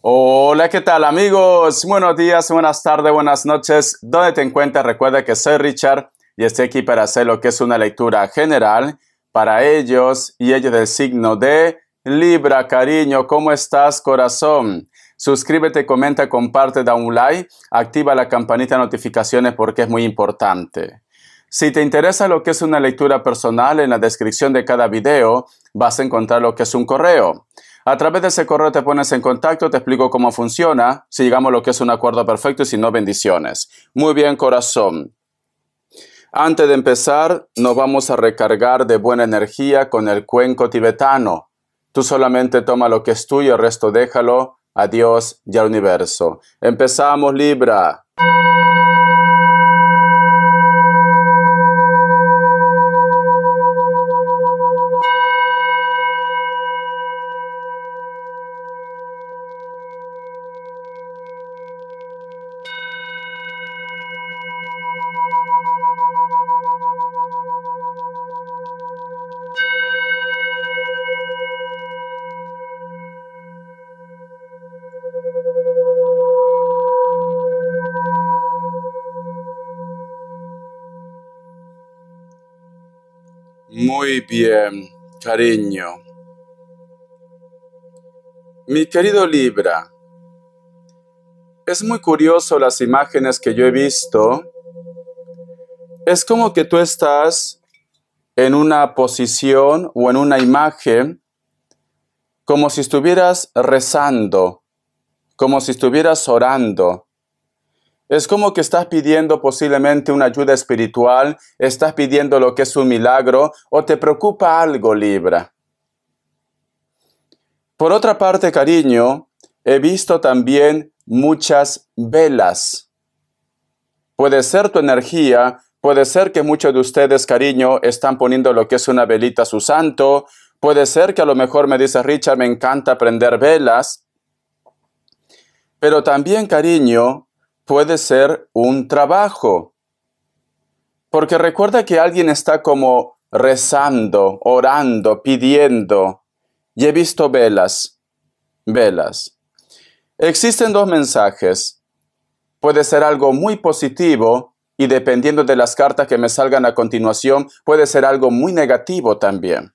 Hola, ¿qué tal amigos? Buenos días, buenas tardes, buenas noches. ¿Dónde te encuentras? Recuerda que soy Richard y estoy aquí para hacer lo que es una lectura general para ellos y ellos del signo de Libra, cariño. ¿Cómo estás, corazón? Suscríbete, comenta, comparte, da un like, activa la campanita de notificaciones porque es muy importante. Si te interesa lo que es una lectura personal, en la descripción de cada video vas a encontrar lo que es un correo. A través de ese correo te pones en contacto, te explico cómo funciona, si llegamos a lo que es un acuerdo perfecto y si no, bendiciones. Muy bien, corazón. Antes de empezar, nos vamos a recargar de buena energía con el cuenco tibetano. Tú solamente toma lo que es tuyo, el resto déjalo a Dios y al universo. Empezamos, Libra. Muy bien, cariño. Mi querido Libra, es muy curioso las imágenes que yo he visto. Es como que tú estás en una posición o en una imagen como si estuvieras rezando, como si estuvieras orando, es como que estás pidiendo posiblemente una ayuda espiritual, estás pidiendo lo que es un milagro o te preocupa algo, Libra. Por otra parte, cariño, he visto también muchas velas. Puede ser tu energía, puede ser que muchos de ustedes, cariño, están poniendo lo que es una velita a su santo, puede ser que a lo mejor me dice Richard, me encanta prender velas. Pero también, cariño, puede ser un trabajo. Porque recuerda que alguien está como rezando, orando, pidiendo. Y he visto velas, velas. Existen dos mensajes. Puede ser algo muy positivo y dependiendo de las cartas que me salgan a continuación, puede ser algo muy negativo también.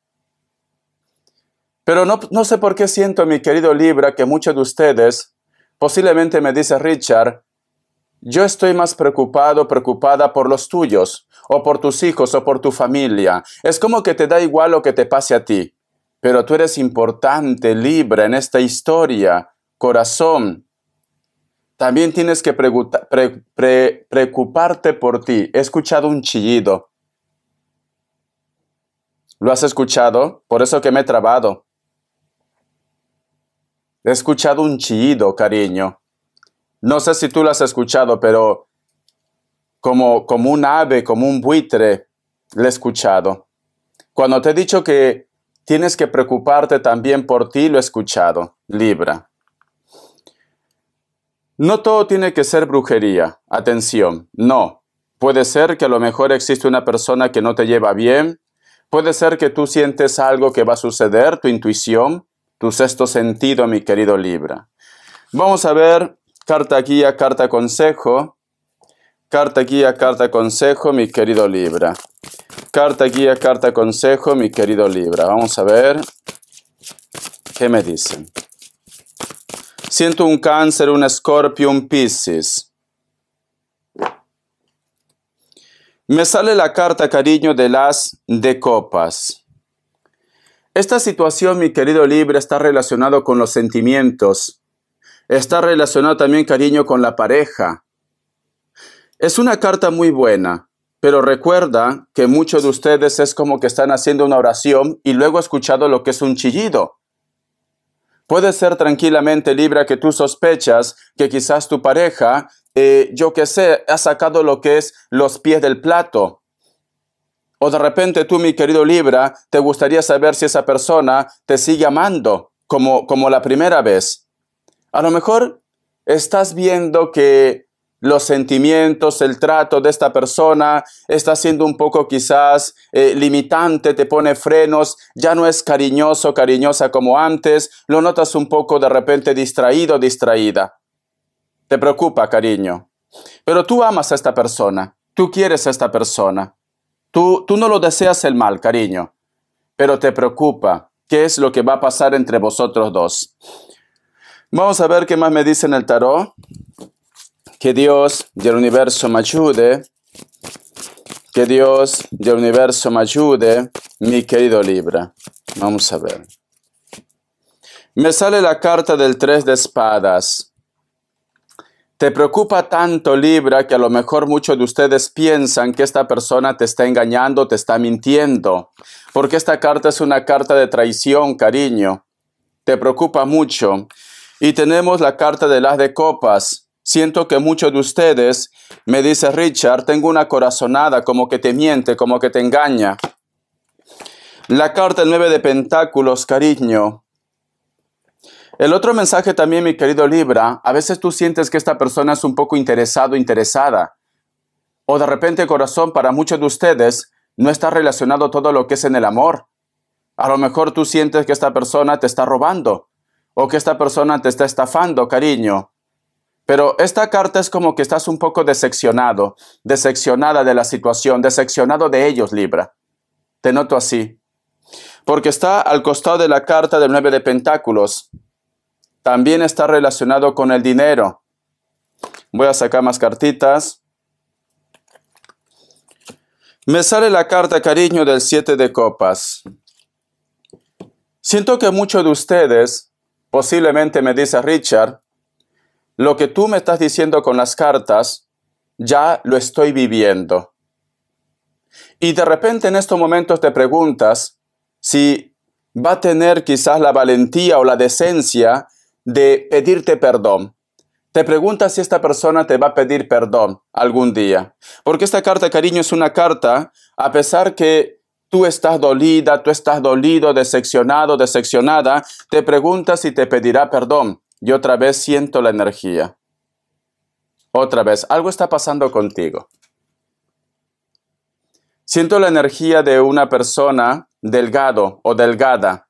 Pero no, sé por qué siento, mi querido Libra, que muchos de ustedes, posiblemente me dice Richard, yo estoy más preocupado, preocupada por los tuyos, o por tus hijos, o por tu familia. Es como que te da igual lo que te pase a ti. Pero tú eres importante, libre en esta historia, corazón. También tienes que preocuparte por ti. He escuchado un chillido. ¿Lo has escuchado? Por eso que me he trabado. He escuchado un chillido, cariño no sé si tú lo has escuchado, pero como, como un ave, como un buitre, lo he escuchado. Cuando te he dicho que tienes que preocuparte también por ti, lo he escuchado, Libra. No todo tiene que ser brujería, atención, no. Puede ser que a lo mejor existe una persona que no te lleva bien, puede ser que tú sientes algo que va a suceder, tu intuición, tu sexto sentido, mi querido Libra. Vamos a ver Carta guía, carta consejo. Carta guía, carta consejo, mi querido Libra. Carta guía, carta consejo, mi querido Libra. Vamos a ver qué me dicen. Siento un cáncer, un escorpio, un piscis. Me sale la carta cariño de las de copas. Esta situación, mi querido Libra, está relacionado con los sentimientos Está relacionado también cariño con la pareja. Es una carta muy buena, pero recuerda que muchos de ustedes es como que están haciendo una oración y luego escuchado lo que es un chillido. Puede ser tranquilamente Libra que tú sospechas que quizás tu pareja, eh, yo que sé, ha sacado lo que es los pies del plato. O de repente tú, mi querido Libra, te gustaría saber si esa persona te sigue amando como, como la primera vez. A lo mejor estás viendo que los sentimientos, el trato de esta persona está siendo un poco quizás eh, limitante, te pone frenos, ya no es cariñoso, cariñosa como antes, lo notas un poco de repente distraído, distraída. Te preocupa, cariño. Pero tú amas a esta persona, tú quieres a esta persona, tú, tú no lo deseas el mal, cariño, pero te preocupa qué es lo que va a pasar entre vosotros dos. Vamos a ver qué más me dice en el tarot. Que Dios y el universo me ayude. Que Dios y el universo me ayude, mi querido Libra. Vamos a ver. Me sale la carta del tres de espadas. Te preocupa tanto Libra que a lo mejor muchos de ustedes piensan que esta persona te está engañando, te está mintiendo, porque esta carta es una carta de traición, cariño. Te preocupa mucho. Y tenemos la carta de las de copas. Siento que muchos de ustedes, me dice Richard, tengo una corazonada, como que te miente, como que te engaña. La carta 9 de Pentáculos, cariño. El otro mensaje también, mi querido Libra, a veces tú sientes que esta persona es un poco interesado, interesada. O de repente, corazón, para muchos de ustedes, no está relacionado todo lo que es en el amor. A lo mejor tú sientes que esta persona te está robando, o que esta persona te está estafando, cariño. Pero esta carta es como que estás un poco decepcionado, decepcionada de la situación, decepcionado de ellos, Libra. Te noto así. Porque está al costado de la carta del 9 de Pentáculos. También está relacionado con el dinero. Voy a sacar más cartitas. Me sale la carta cariño del siete de copas. Siento que muchos de ustedes Posiblemente me dice Richard, lo que tú me estás diciendo con las cartas, ya lo estoy viviendo. Y de repente en estos momentos te preguntas si va a tener quizás la valentía o la decencia de pedirte perdón. Te preguntas si esta persona te va a pedir perdón algún día. Porque esta carta, cariño, es una carta, a pesar que tú estás dolida, tú estás dolido, decepcionado, decepcionada, te preguntas si te pedirá perdón. Y otra vez siento la energía. Otra vez, algo está pasando contigo. Siento la energía de una persona delgado o delgada.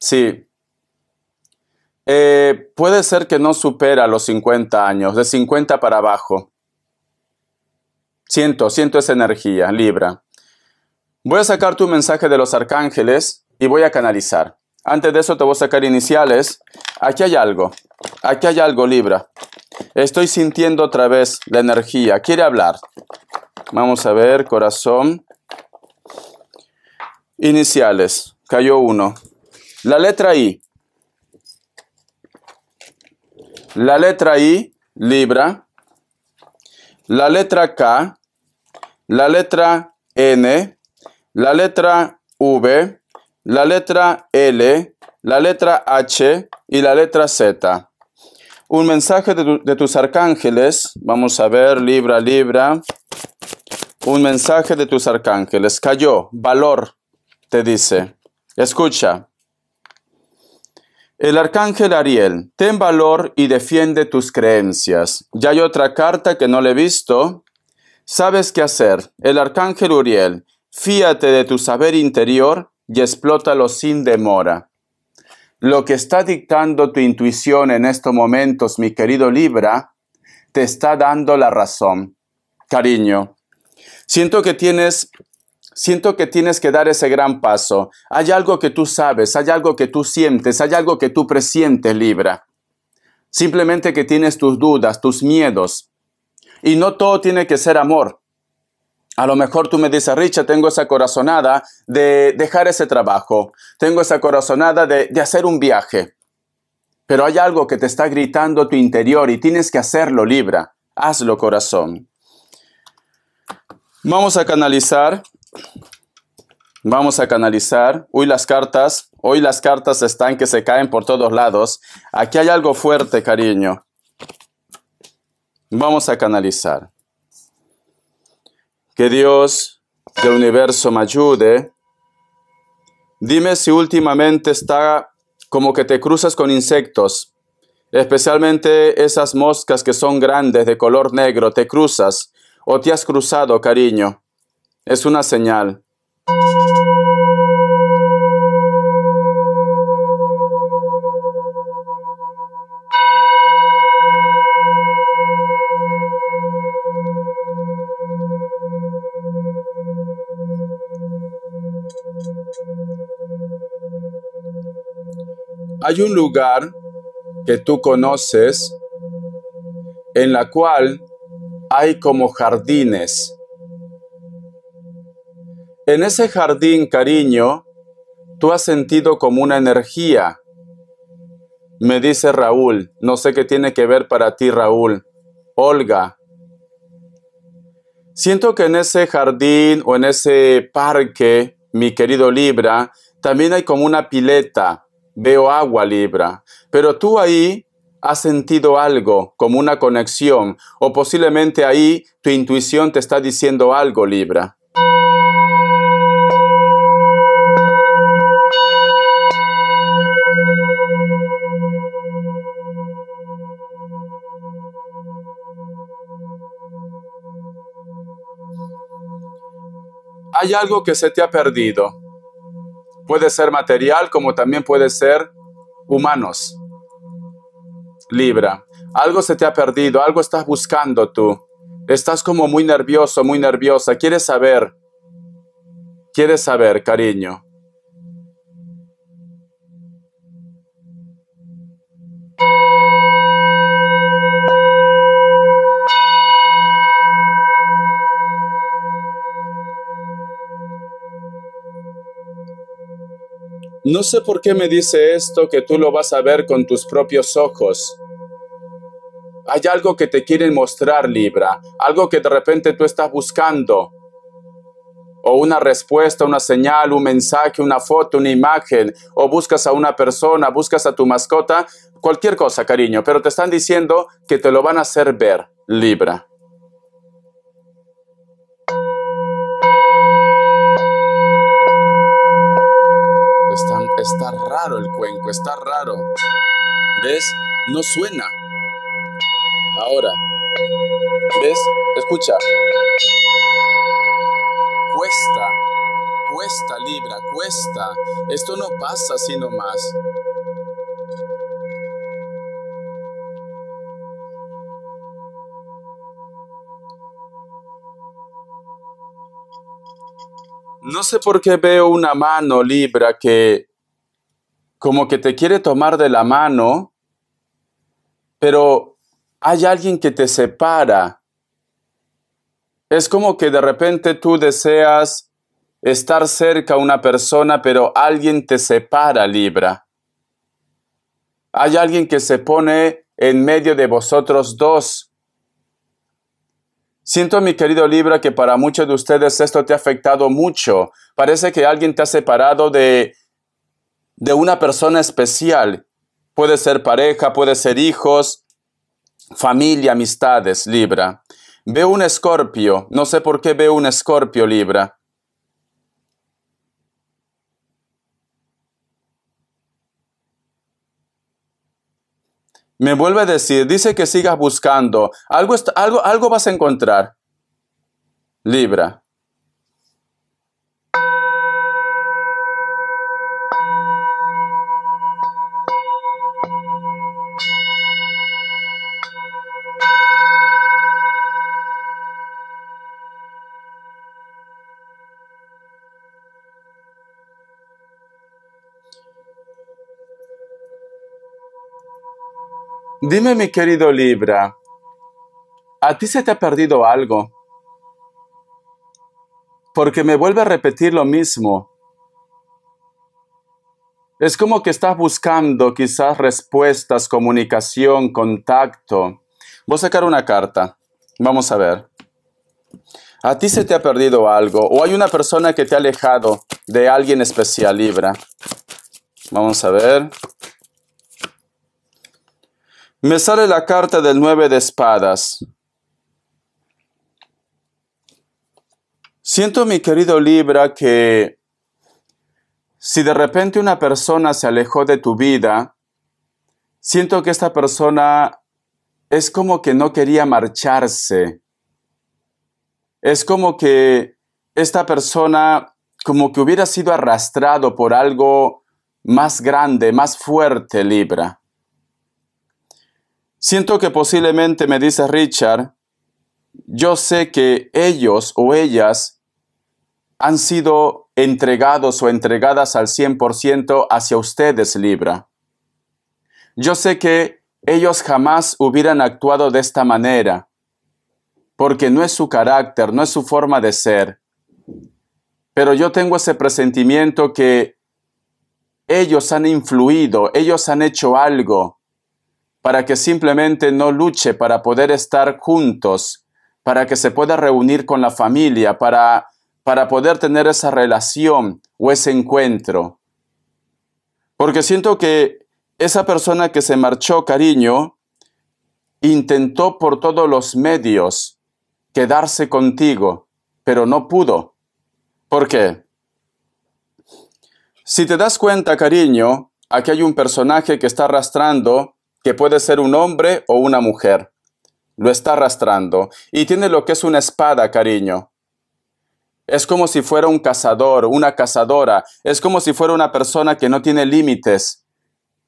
Sí. Eh, puede ser que no supera los 50 años, de 50 para abajo. Siento, siento esa energía, Libra. Voy a sacar tu mensaje de los arcángeles y voy a canalizar. Antes de eso te voy a sacar iniciales. Aquí hay algo. Aquí hay algo, Libra. Estoy sintiendo otra vez la energía. Quiere hablar. Vamos a ver, corazón. Iniciales. Cayó uno. La letra I. La letra I, Libra. La letra K. La letra N la letra V, la letra L, la letra H y la letra Z. Un mensaje de, tus arcángeles, vamos a ver libra libra. Un mensaje de tus arcángeles, cayó, valor, te dice. Escucha. El arcángel Ariel, ten valor y defiende tus creencias. Ya hay otra carta que no le he visto. Sabes qué hacer. El arcángel Uriel, Fíate de tu saber interior y explótalo sin demora. Lo que está dictando tu intuición en estos momentos, mi querido Libra, te está dando la razón. Cariño, siento que tienes siento que tienes que dar ese gran paso. Hay algo que tú sabes, hay algo que tú sientes, hay algo que tú presientes, Libra. Simplemente que tienes tus dudas, tus miedos. Y no todo tiene que ser amor. A lo mejor tú me dices, Richa, tengo esa corazonada de dejar ese trabajo, tengo esa corazonada de, de, hacer un viaje, pero hay algo que te está gritando tu interior y tienes que hacerlo, Libra. Hazlo, corazón. Vamos a canalizar, vamos a canalizar. Hoy las cartas, hoy las cartas están que se caen por todos lados. Aquí hay algo fuerte, cariño. Vamos a canalizar. Que Dios del universo me ayude. Dime si últimamente está como que te cruzas con insectos, especialmente esas moscas que son grandes de color negro, te cruzas o te has cruzado, cariño. Es una señal. hay un lugar que tú conoces en la cual hay como jardines. En ese jardín, cariño, tú has sentido como una energía. Me dice Raúl, no sé qué tiene que ver para ti Raúl. Olga, siento que en ese jardín o en ese parque, mi querido Libra, también hay como una pileta veo agua libra, pero tú ahí has sentido algo como una conexión o posiblemente ahí tu intuición te está diciendo algo libra. Hay algo que se te ha perdido Puede ser material como también puede ser humanos. Libra, algo se te ha perdido, algo estás buscando tú. Estás como muy nervioso, muy nerviosa. Quieres saber. Quieres saber, cariño. No sé por qué me dice esto que tú lo vas a ver con tus propios ojos. Hay algo que te quieren mostrar, Libra, algo que de repente tú estás buscando. O una respuesta, una señal, un mensaje, una foto, una imagen, o buscas a una persona, buscas a tu mascota, cualquier cosa, cariño, pero te están diciendo que te lo van a hacer ver, Libra. el cuenco, está raro. ¿Ves? No suena. Ahora, ¿ves? Escucha. Cuesta, cuesta libra, cuesta. Esto no pasa sino más. No sé por qué veo una mano libra que como que te quiere tomar de la mano, pero hay alguien que te separa. Es como que de repente tú deseas estar cerca a una persona, pero alguien te separa, Libra. Hay alguien que se pone en medio de vosotros dos. Siento, mi querido Libra, que para muchos de ustedes esto te ha afectado mucho. Parece que alguien te ha separado de, de una persona especial. Puede ser pareja, puede ser hijos, familia, amistades, Libra. Veo un escorpio, no sé por qué veo un escorpio, Libra. Me vuelve a decir, dice que sigas buscando, algo, algo, algo vas a encontrar. Libra. Dime, mi querido Libra, ¿a ti se te ha perdido algo? Porque me vuelve a repetir lo mismo. Es como que estás buscando quizás respuestas, comunicación, contacto. Voy a sacar una carta. Vamos a ver. A ti se te ha perdido algo o hay una persona que te ha alejado de alguien especial, Libra. Vamos a ver me sale la carta del nueve de espadas. Siento, mi querido Libra, que si de repente una persona se alejó de tu vida, siento que esta persona es como que no quería marcharse. Es como que esta persona como que hubiera sido arrastrado por algo más grande, más fuerte, Libra. Siento que posiblemente me dice Richard, yo sé que ellos o ellas han sido entregados o entregadas al 100% hacia ustedes, Libra. Yo sé que ellos jamás hubieran actuado de esta manera, porque no es su carácter, no es su forma de ser. Pero yo tengo ese presentimiento que ellos han influido, ellos han hecho algo para que simplemente no luche para poder estar juntos, para que se pueda reunir con la familia, para, para poder tener esa relación o ese encuentro. Porque siento que esa persona que se marchó, cariño, intentó por todos los medios quedarse contigo, pero no pudo. ¿Por qué? Si te das cuenta, cariño, aquí hay un personaje que está arrastrando que puede ser un hombre o una mujer. Lo está arrastrando y tiene lo que es una espada, cariño. Es como si fuera un cazador, una cazadora, es como si fuera una persona que no tiene límites.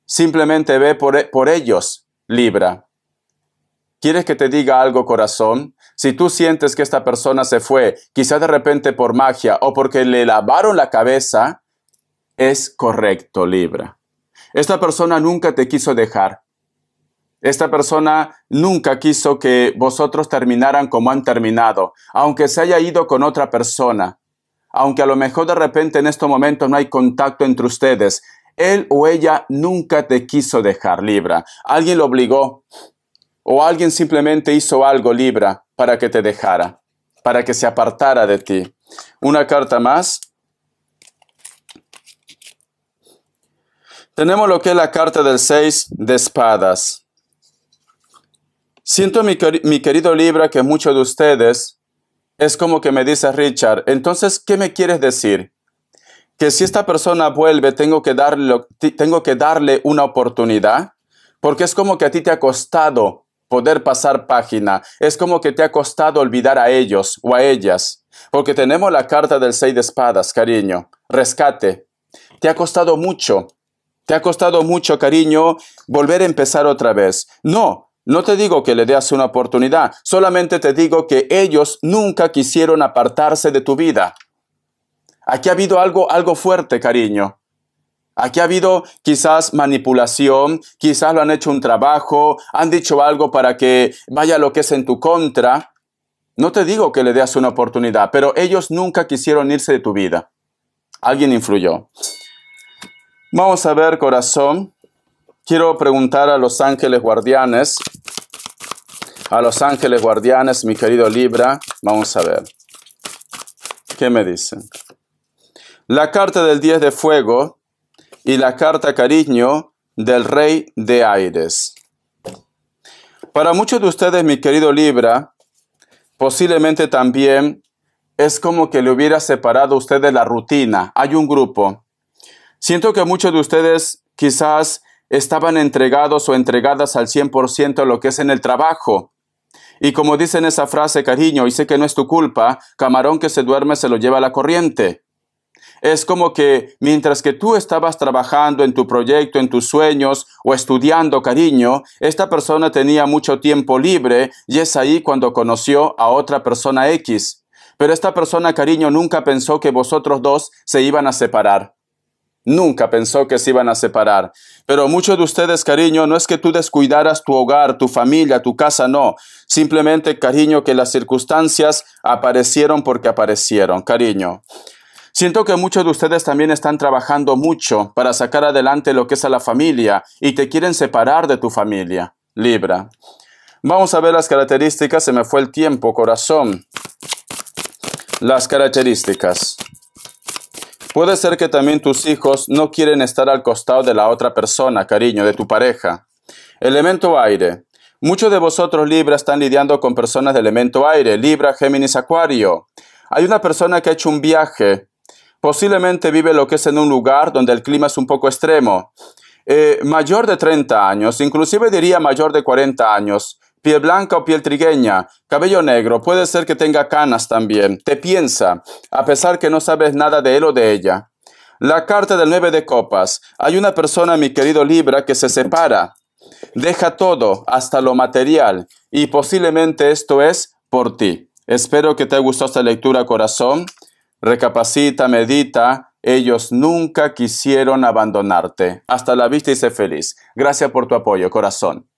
Simplemente ve por, e, ellos, Libra. ¿Quieres que te diga algo, corazón? Si tú sientes que esta persona se fue, quizá de repente por magia o porque le lavaron la cabeza, es correcto, Libra. Esta persona nunca te quiso dejar, esta persona nunca quiso que vosotros terminaran como han terminado, aunque se haya ido con otra persona, aunque a lo mejor de repente en estos momentos no hay contacto entre ustedes. Él o ella nunca te quiso dejar Libra. Alguien lo obligó o alguien simplemente hizo algo Libra para que te dejara, para que se apartara de ti. Una carta más. Tenemos lo que es la carta del 6 de espadas. Siento, mi, querido Libra, que muchos de ustedes es como que me dice Richard, entonces, ¿qué me quieres decir? Que si esta persona vuelve, tengo que darle, tengo que darle una oportunidad, porque es como que a ti te ha costado poder pasar página. Es como que te ha costado olvidar a ellos o a ellas, porque tenemos la carta del seis de espadas, cariño. Rescate. Te ha costado mucho. Te ha costado mucho, cariño, volver a empezar otra vez. No, no te digo que le des una oportunidad, solamente te digo que ellos nunca quisieron apartarse de tu vida. Aquí ha habido algo, algo fuerte, cariño. Aquí ha habido quizás manipulación, quizás lo han hecho un trabajo, han dicho algo para que vaya lo que es en tu contra. No te digo que le des una oportunidad, pero ellos nunca quisieron irse de tu vida. Alguien influyó. Vamos a ver, corazón. Quiero preguntar a los ángeles guardianes, a los ángeles guardianes, mi querido Libra, vamos a ver. ¿Qué me dicen? La carta del 10 de fuego y la carta cariño del rey de aires. Para muchos de ustedes, mi querido Libra, posiblemente también es como que le hubiera separado a ustedes la rutina. Hay un grupo. Siento que muchos de ustedes quizás estaban entregados o entregadas al 100% a lo que es en el trabajo. Y como dicen esa frase, cariño, y sé que no es tu culpa, camarón que se duerme se lo lleva a la corriente. Es como que mientras que tú estabas trabajando en tu proyecto, en tus sueños o estudiando, cariño, esta persona tenía mucho tiempo libre y es ahí cuando conoció a otra persona X. Pero esta persona, cariño, nunca pensó que vosotros dos se iban a separar. Nunca pensó que se iban a separar. Pero muchos de ustedes, cariño, no es que tú descuidaras tu hogar, tu familia, tu casa, no. Simplemente, cariño, que las circunstancias aparecieron porque aparecieron, cariño. Siento que muchos de ustedes también están trabajando mucho para sacar adelante lo que es a la familia y te quieren separar de tu familia. Libra. Vamos a ver las características. Se me fue el tiempo, corazón. Las características. Puede ser que también tus hijos no quieren estar al costado de la otra persona, cariño, de tu pareja. Elemento aire. Muchos de vosotros Libra están lidiando con personas de elemento aire, Libra, Géminis, Acuario. Hay una persona que ha hecho un viaje, posiblemente vive lo que es en un lugar donde el clima es un poco extremo. Eh, mayor de 30 años, inclusive diría mayor de 40 años, piel blanca o piel trigueña, cabello negro, puede ser que tenga canas también, te piensa, a pesar que no sabes nada de él o de ella. La carta del 9 de copas. Hay una persona, mi querido Libra, que se separa, deja todo, hasta lo material, y posiblemente esto es por ti. Espero que te haya gustado esta lectura, corazón. Recapacita, medita. Ellos nunca quisieron abandonarte. Hasta la vista y sé feliz. Gracias por tu apoyo, corazón.